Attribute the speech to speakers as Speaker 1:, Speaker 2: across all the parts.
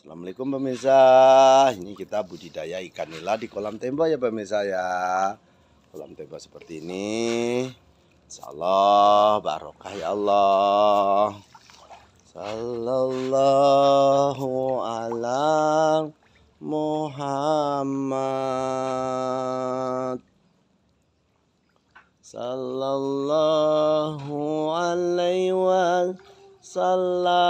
Speaker 1: Assalamualaikum pemirsa. Ini kita budidaya ikan nila di kolam tembok ya pemirsa ya. Kolam tembok seperti ini. Insyaallah, barokah ya Allah. Sallallahu ala Muhammad. Sallallahu alaihi wasallam.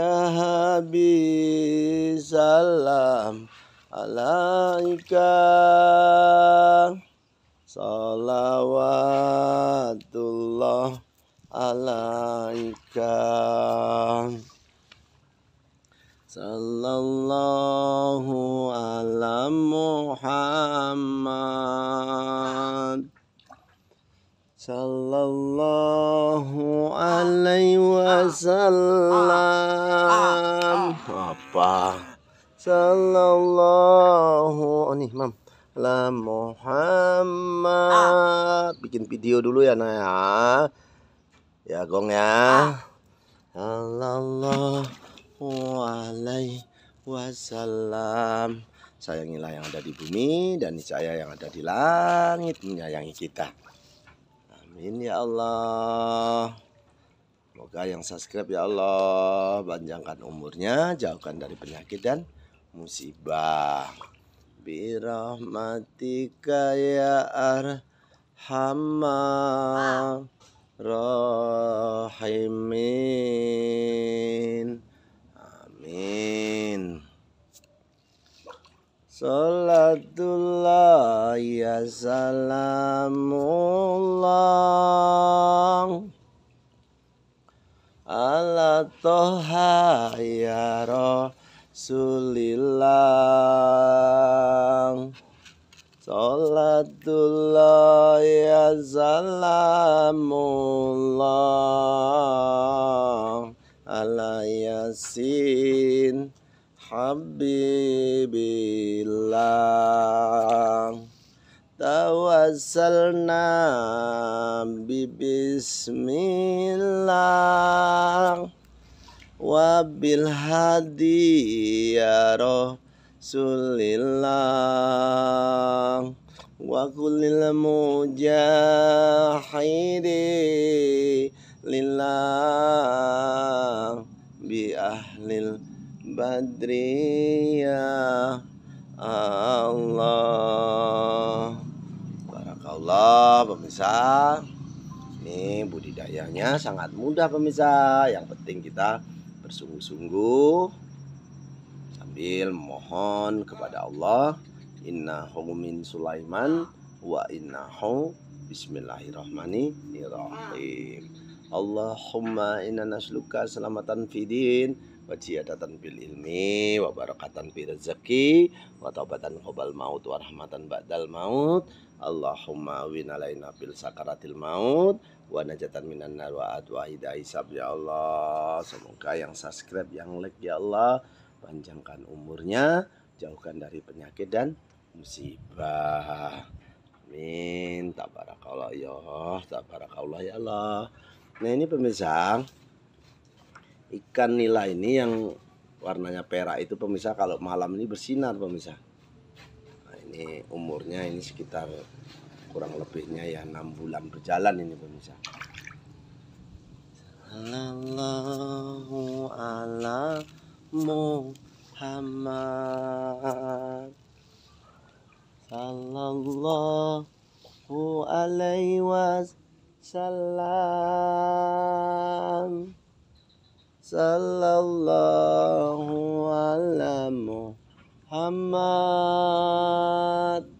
Speaker 1: ya habib salam alaika salawatullah alaika sallallahu ala muhammad sallallahu alaihi wasallam apa? Sallallahu oh nih mam la ah. Muhammad bikin video dulu ya naya, ya gong ya ah. Sallallahu alaihi wasallam sayangilah yang ada di bumi dan saya yang ada di langit menyayangi kita amin ya Allah Semoga yang subscribe ya Allah panjangkan umurnya, jauhkan dari penyakit dan musibah. Birahmatika ya arhamar rahimin. Amin. Salatullah ya salamullah Toha ya Rasulillah Salatullah ya salamullah Ala yasin Habibillah Tawassalna Bibismillah wabil hadi ya rasulillah wa kulil mujahidi lillah bi ahlil badri ya Allah Barakallah pemirsa ini budidayanya sangat mudah pemirsa yang penting kita bersungguh-sungguh sambil mohon kepada Allah inna min Sulaiman wa inna hum bismillahirrahmanirrahim Allahumma inna nasluka selamatan fidin wa bil ilmi wa barakatan fi rezeki wa taubatan maut wa rahmatan ba'dal maut Allahumma winalaina bil sakaratil maut wa najatan minan nar wa ya Allah semoga yang subscribe yang like ya Allah panjangkan umurnya jauhkan dari penyakit dan musibah amin tabarakallah ya Allah tabarakallah ya Allah nah ini pemirsa ikan nila ini yang warnanya perak itu pemirsa kalau malam ini bersinar pemirsa nah, ini umurnya ini sekitar kurang lebihnya ya enam bulan berjalan ini pemirsa Allahu ala Muhammad Sallallahu alaihi wasallam Sallallahu ala Muhammad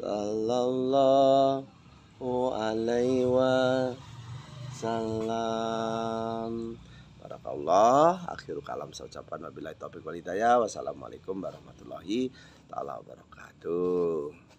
Speaker 1: sallallahu alaihi wasallam barakallah akhir kalam saya ucapkan wabillahi taufiq walhidayah wassalamualaikum warahmatullahi taala wabarakatuh